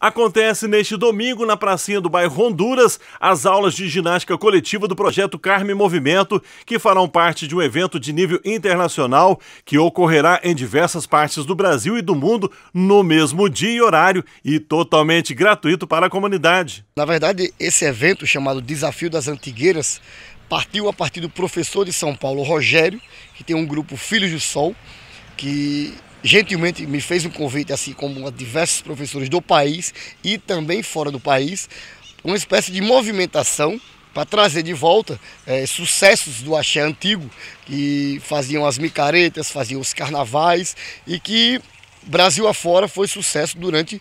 Acontece neste domingo, na pracinha do bairro Honduras, as aulas de ginástica coletiva do projeto Carme Movimento, que farão parte de um evento de nível internacional que ocorrerá em diversas partes do Brasil e do mundo no mesmo dia e horário e totalmente gratuito para a comunidade. Na verdade, esse evento, chamado Desafio das Antigueiras, partiu a partir do professor de São Paulo, Rogério, que tem um grupo Filhos do Sol, que gentilmente me fez um convite, assim como diversos professores do país e também fora do país, uma espécie de movimentação para trazer de volta é, sucessos do axé antigo, que faziam as micaretas, faziam os carnavais e que Brasil afora foi sucesso durante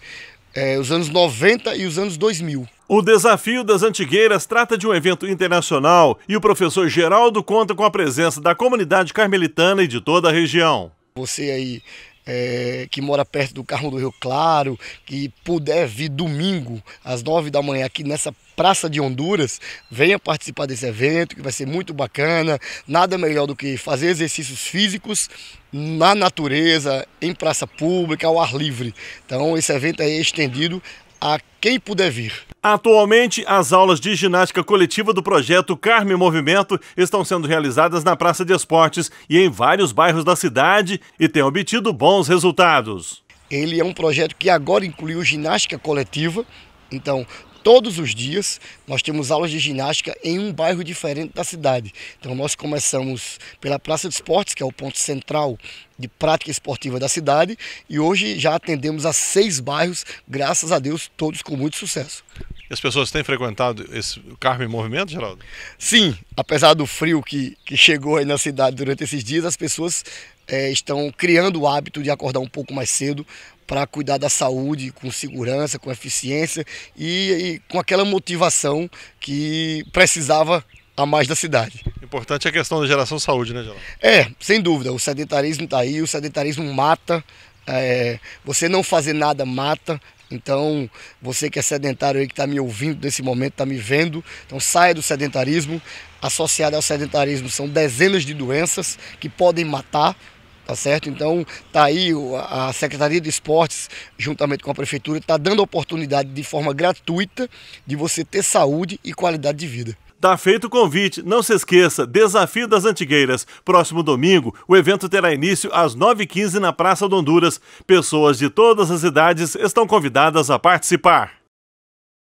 é, os anos 90 e os anos 2000. O Desafio das Antigueiras trata de um evento internacional e o professor Geraldo conta com a presença da comunidade carmelitana e de toda a região. Você aí é, que mora perto do Carmo do Rio Claro, que puder vir domingo às nove da manhã aqui nessa Praça de Honduras, venha participar desse evento que vai ser muito bacana. Nada melhor do que fazer exercícios físicos na natureza, em praça pública, ao ar livre. Então, esse evento aí é estendido a quem puder vir. Atualmente, as aulas de ginástica coletiva do projeto Carme Movimento estão sendo realizadas na Praça de Esportes e em vários bairros da cidade e têm obtido bons resultados. Ele é um projeto que agora incluiu ginástica coletiva, então, Todos os dias nós temos aulas de ginástica em um bairro diferente da cidade. Então nós começamos pela Praça de Esportes, que é o ponto central de prática esportiva da cidade, e hoje já atendemos a seis bairros, graças a Deus, todos com muito sucesso. E as pessoas têm frequentado esse Carmo em Movimento, Geraldo? Sim, apesar do frio que, que chegou aí na cidade durante esses dias, as pessoas é, estão criando o hábito de acordar um pouco mais cedo para cuidar da saúde com segurança, com eficiência e, e com aquela motivação que precisava a mais da cidade. Importante é a questão da geração saúde, né, Geraldo? É, sem dúvida. O sedentarismo está aí, o sedentarismo mata. É, você não fazer nada mata, então, você que é sedentário aí, que está me ouvindo nesse momento, está me vendo, então saia do sedentarismo. Associado ao sedentarismo são dezenas de doenças que podem matar, tá certo? Então, tá aí a Secretaria de Esportes, juntamente com a Prefeitura, está dando a oportunidade de forma gratuita de você ter saúde e qualidade de vida. Tá feito o convite. Não se esqueça, Desafio das Antigueiras. Próximo domingo, o evento terá início às 9h15 na Praça do Honduras. Pessoas de todas as idades estão convidadas a participar.